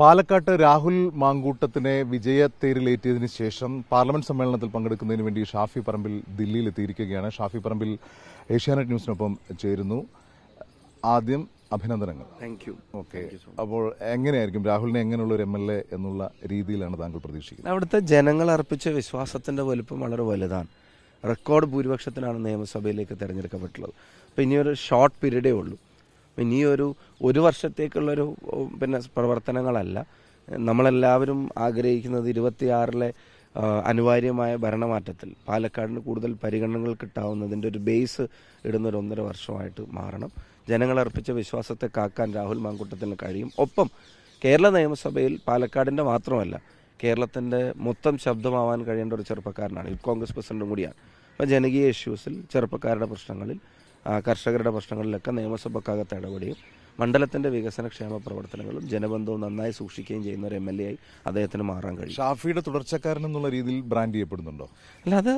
പാലക്കാട്ട് രാഹുൽ മാങ്കൂട്ടത്തിനെ വിജയത്തേരിലേറ്റിയതിനു ശേഷം പാർലമെന്റ് സമ്മേളനത്തിൽ പങ്കെടുക്കുന്നതിന് വേണ്ടി ഷാഫി പറമ്പിൽ ദില്ലിയിൽ എത്തിയിരിക്കുകയാണ് ഷാഫി പറമ്പിൽ ഏഷ്യാനെറ്റ് ന്യൂസിനൊപ്പം ചേരുന്നു ആദ്യം അഭിനന്ദനങ്ങൾ താങ്ക് യു ഓക്കെ അപ്പോൾ എങ്ങനെയായിരിക്കും രാഹുലിനെ എങ്ങനെയുള്ള ഒരു എം എൽ എ എന്നുള്ള രീതിയിലാണ് താങ്കൾ പ്രതീക്ഷിക്കുന്നത് അവിടുത്തെ ജനങ്ങൾ അർപ്പിച്ച വിശ്വാസത്തിന്റെ വലുപ്പം വളരെ വലുതാണ് റെക്കോർഡ് ഭൂരിപക്ഷത്തിനാണ് നിയമസഭയിലേക്ക് തെരഞ്ഞെടുക്കപ്പെട്ടുള്ളത് അപ്പോൾ ഇനിയൊരു ഷോർട്ട് പീരീഡേ ഉള്ളൂ ഇനി ഒരു ഒരു വർഷത്തേക്കുള്ളൊരു പിന്നെ പ്രവർത്തനങ്ങളല്ല നമ്മളെല്ലാവരും ആഗ്രഹിക്കുന്നത് ഇരുപത്തിയാറിലെ അനിവാര്യമായ ഭരണമാറ്റത്തിൽ പാലക്കാടിന് കൂടുതൽ പരിഗണനകൾ കിട്ടാവുന്നതിൻ്റെ ഒരു ബേസ് ഇടുന്നൊരു ഒന്നര വർഷമായിട്ട് മാറണം ജനങ്ങളർപ്പിച്ച വിശ്വാസത്തെ കാക്കാൻ രാഹുൽ മാങ്കൂട്ടത്തിന് കഴിയും ഒപ്പം കേരള നിയമസഭയിൽ പാലക്കാടിൻ്റെ മാത്രമല്ല കേരളത്തിൻ്റെ മൊത്തം ശബ്ദമാവാൻ കഴിയേണ്ട ഒരു ചെറുപ്പക്കാരനാണ് യൂത്ത് കോൺഗ്രസ് പ്രസിഡന്റും കൂടിയാണ് അപ്പോൾ ജനകീയ ഇഷ്യൂസിൽ ചെറുപ്പക്കാരുടെ പ്രശ്നങ്ങളിൽ കർഷകരുടെ പ്രശ്നങ്ങളിലൊക്കെ നിയമസഭക്കകത്ത് ഇടപെടുകയും മണ്ഡലത്തിന്റെ വികസന ക്ഷേമ പ്രവർത്തനങ്ങളും ജനബന്ധവും നന്നായി സൂക്ഷിക്കുകയും ചെയ്യുന്ന ഒരു എം എൽ എ ആയി അദ്ദേഹത്തിന് മാറാൻ കഴിയും ഷാഫിയുടെ തുടർച്ചക്കാരൻ എന്നുള്ള രീതിയിൽ ബ്രാൻഡ് ചെയ്യപ്പെടുന്നുണ്ടോ അല്ല അത്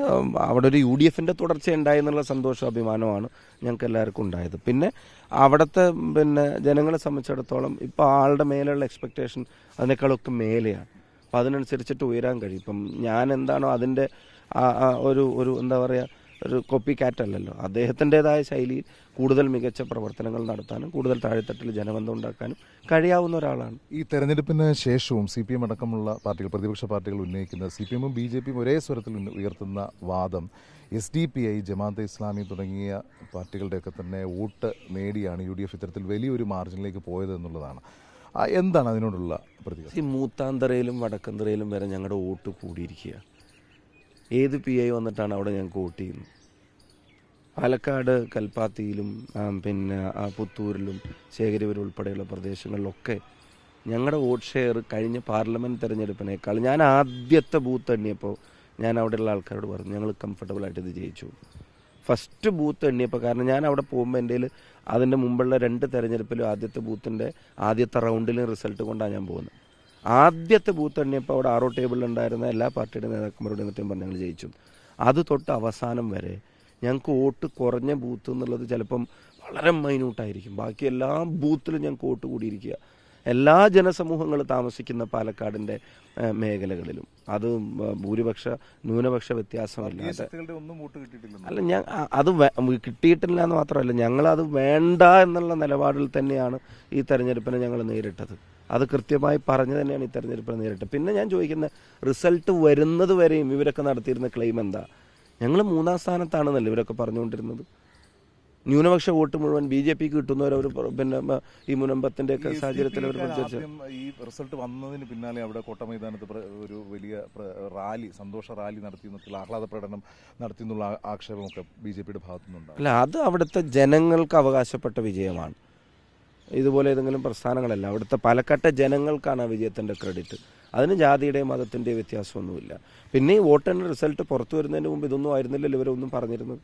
അവിടെ ഒരു യു ഡി എഫിന്റെ തുടർച്ച ഉണ്ടായെന്നുള്ള സന്തോഷം അഭിമാനമാണ് ഞങ്ങൾക്ക് എല്ലാവർക്കും ഉണ്ടായത് പിന്നെ അവിടുത്തെ പിന്നെ ജനങ്ങളെ സംബന്ധിച്ചിടത്തോളം ഇപ്പോൾ ആളുടെ മേലുള്ള എക്സ്പെക്റ്റേഷൻ അതിനേക്കാളൊക്കെ മേലെയാണ് അപ്പം അതിനനുസരിച്ചിട്ട് ഉയരാൻ കഴിയും ഇപ്പം ഞാൻ എന്താണോ അതിൻ്റെ ഒരു ഒരു എന്താ പറയുക ഒരു കോപ്പി അല്ലല്ലോ അദ്ദേഹത്തിൻ്റെതായ ശൈലിയിൽ കൂടുതൽ മികച്ച പ്രവർത്തനങ്ങൾ നടത്താനും കൂടുതൽ താഴെത്തട്ടിൽ ജനബന്ധം ഉണ്ടാക്കാനും കഴിയാവുന്ന ഒരാളാണ് ഈ തെരഞ്ഞെടുപ്പിന് ശേഷവും സി പി എം അടക്കമുള്ള പാർട്ടികൾ പ്രതിപക്ഷ പാർട്ടികൾ ഉന്നയിക്കുന്ന സി പി എമ്മും ബി ജെ പിയും ഒരേ സ്വരത്തിൽ ഉയർത്തുന്ന വാദം S D P I Jamaat-e Islami തുടങ്ങിയ പാർട്ടികളുടെയൊക്കെ തന്നെ വോട്ട് നേടിയാണ് യു ഡി എഫ് ഇത്തരത്തിൽ വലിയൊരു മാർജിനിലേക്ക് പോയത് എന്നുള്ളതാണ് എന്താണ് അതിനോടുള്ള പ്രതികരണം ഈ മൂത്താന്തറയിലും വടക്കന്തറയിലും വരെ ഞങ്ങളുടെ വോട്ട് കൂടിയിരിക്കുക ഏത് പി ഐ വന്നിട്ടാണ് അവിടെ ഞങ്ങൾക്ക് വോട്ട് ചെയ്യുന്നത് പാലക്കാട് കൽപ്പാത്തിയിലും പിന്നെ പുത്തൂരിലും ശേഖരിവർ ഉൾപ്പെടെയുള്ള പ്രദേശങ്ങളിലൊക്കെ ഞങ്ങളുടെ വോട്ട് ഷെയർ കഴിഞ്ഞ പാർലമെൻറ്റ് തിരഞ്ഞെടുപ്പിനേക്കാൾ ഞാൻ ആദ്യത്തെ ബൂത്ത് എണ്ണിയപ്പോൾ ഞാൻ അവിടെയുള്ള ആൾക്കാരോട് പറഞ്ഞു ഞങ്ങൾ കംഫർട്ടബിളായിട്ട് ഇത് ജയിച്ചു ഫസ്റ്റ് ബൂത്ത് എണ്ണിയപ്പോൾ കാരണം ഞാൻ അവിടെ പോകുമ്പോൾ എൻ്റെ അതിൻ്റെ മുമ്പുള്ള രണ്ട് തിരഞ്ഞെടുപ്പിലും ആദ്യത്തെ ബൂത്തിൻ്റെ ആദ്യത്തെ റൗണ്ടിലും റിസൾട്ട് കൊണ്ടാണ് ഞാൻ പോകുന്നത് ആദ്യത്തെ ബൂത്ത് എണ്ണിയപ്പോൾ അവിടെ ആറോ ടേബിളിലുണ്ടായിരുന്ന എല്ലാ പാർട്ടിയുടെ നേതാക്കന്മാരോട് എന്നിട്ടും പറഞ്ഞ് ഞങ്ങൾ ജയിച്ചു അത് തൊട്ട് അവസാനം വരെ ഞങ്ങൾക്ക് വോട്ട് കുറഞ്ഞ ബൂത്ത് എന്നുള്ളത് ചിലപ്പം വളരെ മൈനൂട്ടായിരിക്കും ബാക്കി എല്ലാ ബൂത്തിലും ഞങ്ങൾക്ക് വോട്ട് കൂടിയിരിക്കുക എല്ലാ ജനസമൂഹങ്ങൾ താമസിക്കുന്ന പാലക്കാടിൻ്റെ മേഖലകളിലും അത് ഭൂരിപക്ഷ ന്യൂനപക്ഷ വ്യത്യാസമില്ലാതെ അല്ല ഞാൻ അത് കിട്ടിയിട്ടില്ല എന്ന് മാത്രമല്ല ഞങ്ങളത് വേണ്ട എന്നുള്ള നിലപാടിൽ തന്നെയാണ് ഈ തെരഞ്ഞെടുപ്പിനെ ഞങ്ങൾ നേരിട്ടത് അത് കൃത്യമായി പറഞ്ഞു തന്നെയാണ് ഈ തെരഞ്ഞെടുപ്പിനെ നേരിട്ട് പിന്നെ ഞാൻ ചോദിക്കുന്ന റിസൾട്ട് വരുന്നത് വരെയും ഇവരൊക്കെ നടത്തിയിരുന്ന ക്ലെയിം എന്താ ഞങ്ങൾ മൂന്നാം സ്ഥാനത്താണെന്നല്ലേ ഇവരൊക്കെ പറഞ്ഞുകൊണ്ടിരുന്നത് ന്യൂനപക്ഷ വോട്ട് മുഴുവൻ ബി ജെ പിക്ക് കിട്ടുന്നവരവർ പിന്നെ ഈ മുനമ്പത്തിന്റെ ഒക്കെ സാഹചര്യത്തിൽ അവർ ഈ റിസൾട്ട് വന്നതിന് പിന്നാലെ അവിടെ കോട്ട മൈതാനത്ത് ഒരു വലിയ റാലി സന്തോഷ റാലി നടത്തി ആഹ്ലാദ പ്രകടനം നടത്തി എന്നുള്ള ആക്ഷേപമൊക്കെ ബി ജെ പിയുടെ ഭാഗത്തുനിന്നുണ്ട് അല്ല അത് അവിടുത്തെ ജനങ്ങൾക്ക് അവകാശപ്പെട്ട വിജയമാണ് ഇതുപോലെ ഏതെങ്കിലും പ്രസ്ഥാനങ്ങളല്ല അവിടുത്തെ പാലക്കാട്ടെ ജനങ്ങൾക്കാണ് ആ വിജയത്തിൻ്റെ ക്രെഡിറ്റ് അതിന് ജാതിയുടെയും മതത്തിൻ്റെയും വ്യത്യാസമൊന്നുമില്ല പിന്നെ ഈ വോട്ടെണ്ണ റിസൾട്ട് പുറത്തു വരുന്നതിന് മുമ്പ് ഇതൊന്നും ആയിരുന്നില്ലല്ലോ ഇവരൊന്നും പറഞ്ഞിരുന്നത്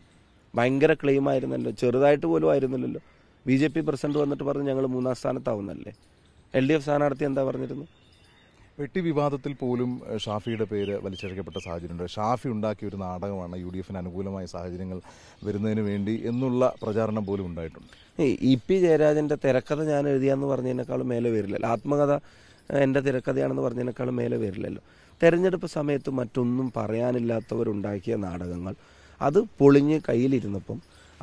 ഭയങ്കര ക്ലെയിം ആയിരുന്നല്ലോ ചെറുതായിട്ട് പോലും ആയിരുന്നില്ലല്ലോ ബി ജെ പി പ്രസിഡന്റ് വന്നിട്ട് പറഞ്ഞ് ഞങ്ങൾ മൂന്നാം സ്ഥാനത്താവുന്നല്ലേ എൽ ഡി എഫ് സ്ഥാനാർത്ഥി എന്താ പറഞ്ഞിരുന്നത് വെട്ടി വിവാദത്തിൽ പോലും ഷാഫിയുടെ പേര് വലിച്ചിഴക്കപ്പെട്ട സാഹചര്യമുണ്ട് ഷാഫി ഉണ്ടാക്കിയ ഒരു നാടകമാണ് യു ഡി എഫിന് അനുകൂലമായ സാഹചര്യങ്ങൾ വരുന്നതിന് വേണ്ടി എന്നുള്ള പ്രചാരണം പോലും ഉണ്ടായിട്ടുണ്ട് ഇ പി ജയരാജൻ്റെ തിരക്കഥ ഞാൻ എഴുതിയാന്ന് പറഞ്ഞതിനേക്കാളും മേലെ വരില്ലല്ലോ ആത്മകഥ എൻ്റെ തിരക്കഥയാണെന്ന് പറഞ്ഞതിനേക്കാളും മേലെ വരില്ലല്ലോ തെരഞ്ഞെടുപ്പ് സമയത്ത് മറ്റൊന്നും പറയാനില്ലാത്തവരുണ്ടാക്കിയ നാടകങ്ങൾ അത് പൊളിഞ്ഞ് കയ്യിലിരുന്നപ്പം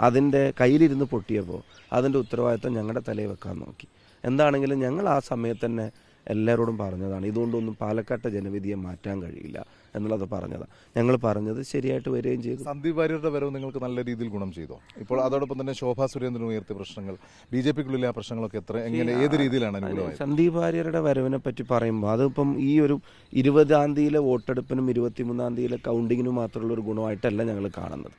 അതിൻ്റെ കയ്യിലിരുന്ന് പൊട്ടിയപ്പോൾ അതിൻ്റെ ഉത്തരവാദിത്വം ഞങ്ങളുടെ തലയിൽ വെക്കാൻ നോക്കി എന്താണെങ്കിലും ഞങ്ങൾ ആ സമയത്ത് തന്നെ എല്ലാവരോടും പറഞ്ഞതാണ് ഇതുകൊണ്ടൊന്നും പാലക്കാട്ടെ ജനവിധിയെ മാറ്റാൻ കഴിയില്ല എന്നുള്ളത് പറഞ്ഞതാണ് ഞങ്ങൾ പറഞ്ഞത് ശരിയായിട്ട് വരികയും ചെയ്തു സന്ദീപ് വാര്യരുടെ വരവ് നിങ്ങൾക്ക് നല്ല രീതിയിൽ ഗുണം ചെയ്തു ഇപ്പോൾ അതോടൊപ്പം തന്നെ ശോഭാ സുരേന്ദ്രൻ ഉയർത്തിയ പ്രശ്നങ്ങൾ ബി ജെ പിക്കുള്ളിലെ ആ പ്രശ്നങ്ങളൊക്കെ എത്ര എങ്ങനെ ഏത് രീതിയിലാണ് സന്ദീപ് വാര്യരുടെ വരവിനെ പറ്റി പറയുമ്പോൾ അതിപ്പം ഈ ഒരു ഇരുപതാം തീയതിയിലെ വോട്ടെടുപ്പിനും ഇരുപത്തിമൂന്നാം തീയതിയിലെ കൗണ്ടിങ്ങിനും മാത്രമുള്ള ഒരു ഗുണമായിട്ടല്ല ഞങ്ങൾ കാണുന്നത്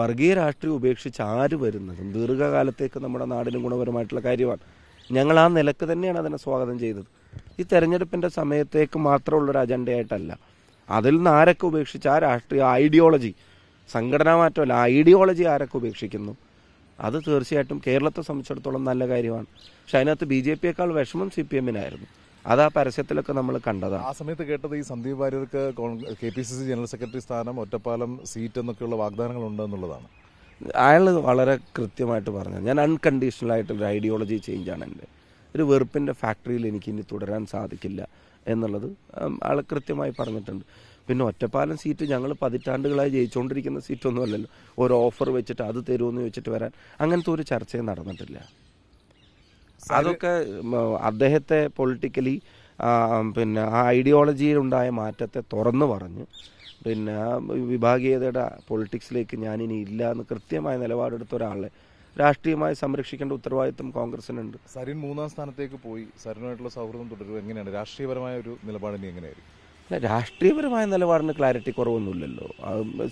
വർഗീയ രാഷ്ട്രീയം ഉപേക്ഷിച്ച് ആര് വരുന്നതും ദീർഘകാലത്തേക്ക് നമ്മുടെ നാടിനും ഗുണപരമായിട്ടുള്ള കാര്യമാണ് ഞങ്ങൾ ആ നിലക്ക് തന്നെയാണ് അതിനെ സ്വാഗതം ചെയ്തത് ഈ തെരഞ്ഞെടുപ്പിൻ്റെ സമയത്തേക്ക് മാത്രമുള്ളൊരു അജണ്ടയായിട്ടല്ല അതിൽ നിന്ന് ആരൊക്കെ ഉപേക്ഷിച്ച് ആ രാഷ്ട്രീയ ഐഡിയോളജി സംഘടനാ മാറ്റമല്ല ഐഡിയോളജി ആരൊക്കെ ഉപേക്ഷിക്കുന്നു അത് തീർച്ചയായിട്ടും കേരളത്തെ സംബന്ധിച്ചിടത്തോളം നല്ല കാര്യമാണ് പക്ഷെ അതിനകത്ത് ബി ജെ പിയേക്കാൾ വിഷമം സി പി എമ്മിനായിരുന്നു അത് ആ പരസ്യത്തിലൊക്കെ നമ്മൾ കണ്ടതാണ് ആ സമയത്ത് കേട്ടത് ഈ സന്ദീപ് വാര്യർക്ക് K P C C general secretary സ്ഥാനം ഒറ്റപ്പാലം സീറ്റ് എന്നൊക്കെയുള്ള വാഗ്ദാനങ്ങൾ ഉണ്ടെന്നുള്ളതാണ് അയാൾ വളരെ കൃത്യമായിട്ട് പറഞ്ഞു ഞാൻ അൺകണ്ടീഷണൽ ആയിട്ടുള്ള ഐഡിയോളജി ചേഞ്ചാണ് എൻ്റെ ഒരു വെറുപ്പിൻ്റെ ഫാക്ടറിയിൽ എനിക്ക് ഇനി തുടരാൻ സാധിക്കില്ല എന്നുള്ളത് ആൾ കൃത്യമായി പറഞ്ഞിട്ടുണ്ട് പിന്നെ ഒറ്റപ്പാലം സീറ്റ് ഞങ്ങൾ പതിറ്റാണ്ടുകളായി ജയിച്ചുകൊണ്ടിരിക്കുന്ന സീറ്റൊന്നും അല്ലല്ലോ ഒരു ഓഫർ വെച്ചിട്ട് അത് തരുമെന്ന് വെച്ചിട്ട് വരാൻ അങ്ങനത്തെ ഒരു ചർച്ചയും നടന്നിട്ടില്ല അതൊക്കെ അദ്ദേഹത്തെ പൊളിറ്റിക്കലി പിന്നെ ആ ഐഡിയോളജിയിലുണ്ടായ മാറ്റത്തെ തുറന്നു പറഞ്ഞ് പിന്നെ വിഭാഗീയതയുടെ പൊളിറ്റിക്സിലേക്ക് ഞാനിനി ഇല്ല എന്ന് കൃത്യമായ നിലപാടെടുത്ത ഒരാളെ രാഷ്ട്രീയമായി സംരക്ഷിക്കേണ്ട ഉത്തരവാദിത്വം കോൺഗ്രസിനുണ്ട് സരിൻ മൂന്നാം സ്ഥാനത്തേക്ക് പോയി സരിനുമായിട്ടുള്ള സൗഹൃദം തുടരുക എങ്ങനെയാണ് രാഷ്ട്രീയപരമായ ഒരു നിലപാടിന് എങ്ങനെയായിരിക്കും അല്ല രാഷ്ട്രീയപരമായ നിലപാടിന് ക്ലാരിറ്റി കുറവൊന്നുമില്ലല്ലോ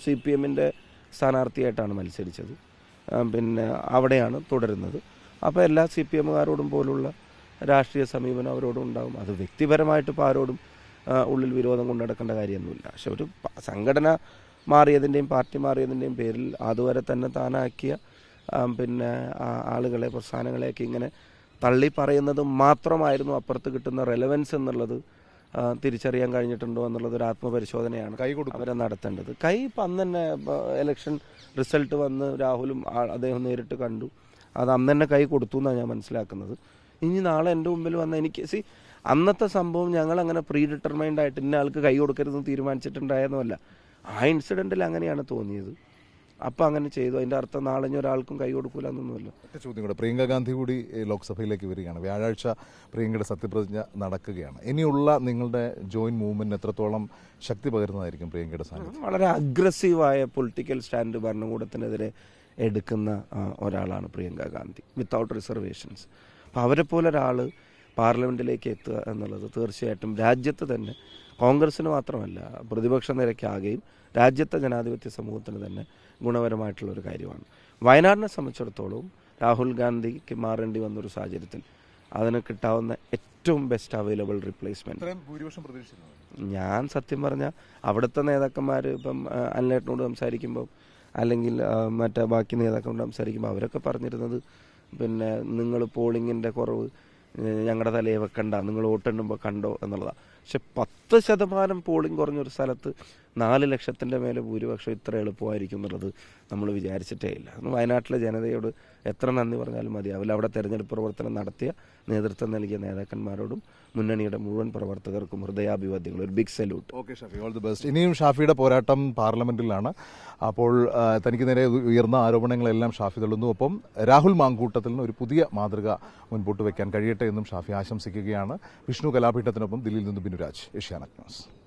സി പി എമ്മിൻ്റെ സ്ഥാനാർത്ഥിയായിട്ടാണ് മത്സരിച്ചത് പിന്നെ അവിടെയാണ് തുടരുന്നത് അപ്പോൾ എല്ലാ സി പി എമ്മുകാരോടും പോലുള്ള രാഷ്ട്രീയ സമീപനം അവരോടും ഉണ്ടാകും അത് വ്യക്തിപരമായിട്ട് ഇപ്പോൾ ആരോടും ഉള്ളിൽ വിരോധം കൊണ്ടു കാര്യമൊന്നുമില്ല പക്ഷെ ഒരു സംഘടന മാറിയതിൻ്റെയും പാർട്ടി മാറിയതിൻ്റെയും പേരിൽ അതുവരെ തന്നെ താനാക്കിയ പിന്നെ ആളുകളെ പ്രസ്ഥാനങ്ങളെയൊക്കെ ഇങ്ങനെ തള്ളി പറയുന്നത് മാത്രമായിരുന്നു അപ്പുറത്ത് കിട്ടുന്ന റെലവൻസ് എന്നുള്ളത് തിരിച്ചറിയാൻ കഴിഞ്ഞിട്ടുണ്ടോ എന്നുള്ളത് ഒരു ആത്മപരിശോധനയാണ് കൈ അവരെ നടത്തേണ്ടത് കൈ ഇപ്പം അന്ന് തന്നെ ഇലക്ഷൻ റിസൾട്ട് വന്ന് രാഹുലും അദ്ദേഹം നേരിട്ട് കണ്ടു അത് അന്ന് തന്നെ കൈ കൊടുത്തു എന്നാണ് ഞാൻ മനസ്സിലാക്കുന്നത് ഇനി നാളെ എൻ്റെ മുമ്പിൽ വന്ന എനിക്ക് സി അന്നത്തെ സംഭവം ഞങ്ങൾ അങ്ങനെ പ്രീ ഡിറ്റർമൈൻഡ് ആയിട്ട് ഇന്ന ആൾക്ക് കൈ കൊടുക്കരുതെന്ന് തീരുമാനിച്ചിട്ടുണ്ടായെന്നല്ല ആ ഇൻസിഡൻറ്റിൽ അങ്ങനെയാണ് തോന്നിയത് അപ്പൊ അങ്ങനെ ചെയ്തു അതിന്റെ അർത്ഥം നാളെ ഒരാൾക്കും കൈ കൊടുക്കൂല എന്നൊന്നുമല്ല ചോദ്യം കൂടെ പ്രിയങ്ക ഗാന്ധി കൂടി ലോക്സഭയിലേക്ക് വരികയാണ് വ്യാഴാഴ്ച പ്രിയങ്കയുടെ സത്യപ്രതിജ്ഞ നടക്കുകയാണ് ഇനിയുള്ള നിങ്ങളുടെ ജോയിന്റ് മൂവ്മെന്റ് എത്രത്തോളം ശക്തി പകരുന്നതായിരിക്കും പ്രിയങ്കയുടെ സാന്നിധ്യം വളരെ അഗ്രസീവായ പൊളിറ്റിക്കൽ സ്റ്റാൻഡ് ഭരണകൂടത്തിനെതിരെ എടുക്കുന്ന ഒരാളാണ് പ്രിയങ്ക ഗാന്ധി വിത്തൗട്ട് റിസർവേഷൻസ് അപ്പോൾ അവരെ പോലെ ഒരാൾ പാർലമെൻറ്റിലേക്ക് എത്തുക എന്നുള്ളത് തീർച്ചയായിട്ടും രാജ്യത്ത് തന്നെ കോൺഗ്രസ്സിന് മാത്രമല്ല പ്രതിപക്ഷ നിരക്കാകെയും രാജ്യത്തെ ജനാധിപത്യ സമൂഹത്തിന് തന്നെ ഗുണപരമായിട്ടുള്ള ഒരു കാര്യമാണ് വയനാടിനെ സംബന്ധിച്ചിടത്തോളം രാഹുൽ ഗാന്ധിക്ക് മാറേണ്ടി വന്നൊരു സാഹചര്യത്തിൽ അതിന് കിട്ടാവുന്ന ഏറ്റവും ബെസ്റ്റ് അവൈലബിൾ റീപ്ലേസ്മെന്റ് ഞാൻ സത്യം പറഞ്ഞാൽ അവിടുത്തെ നേതാക്കന്മാർ ഇപ്പം അനിലേട്ടനോട് സംസാരിക്കുമ്പോൾ അല്ലെങ്കിൽ മറ്റേ ബാക്കി നേതാക്കളോട് സംസാരിക്കുമ്പോൾ അവരൊക്കെ പറഞ്ഞിരുന്നത് പിന്നെ നിങ്ങൾ പോളിങ്ങിൻ്റെ കുറവ് ഞങ്ങളുടെ തലയെ വെക്കണ്ട നിങ്ങൾ വോട്ടെണ്ണുമ്പോൾ കണ്ടോ എന്നുള്ളതാണ് പക്ഷെ പത്ത് ശതമാനം പോളിംഗ് കുറഞ്ഞൊരു സ്ഥലത്ത് നാല് ലക്ഷത്തിൻ്റെ മേലെ ഭൂരിപക്ഷം ഇത്ര എളുപ്പമായിരിക്കും എന്നുള്ളത് നമ്മൾ വിചാരിച്ചിട്ടേ ഇല്ല വയനാട്ടിലെ ജനതയോട് എത്ര നന്ദി പറഞ്ഞാലും മതിയാവില്ല അവിടെ തെരഞ്ഞെടുപ്പ് പ്രവർത്തനം നടത്തിയ നേതൃത്വം നൽകിയ നേതാക്കന്മാരോടും മുന്നണിയുടെ മുഴുവൻ പ്രവർത്തകർക്കും ഹൃദയാഭിവാദ്യങ്ങൾ ഒരു big salute okay Shafi all the best ഇനിയും ഷാഫിയുടെ പോരാട്ടം പാർലമെന്റിലാണ് അപ്പോൾ തനിക്ക് നേരെ ഉയർന്ന ആരോപണങ്ങളെല്ലാം ഷാഫി തള്ളുന്നു ഒപ്പം രാഹുൽ നിന്ന് ഒരു പുതിയ മാതൃക മുൻപോട്ട് വയ്ക്കാൻ കഴിയട്ടെ എന്നും ഷാഫി ആശംസിക്കുകയാണ് വിഷ്ണു കലാപീഠത്തിനൊപ്പം ദില്ലിയിൽ നിന്ന് Miraç, Oceanic News.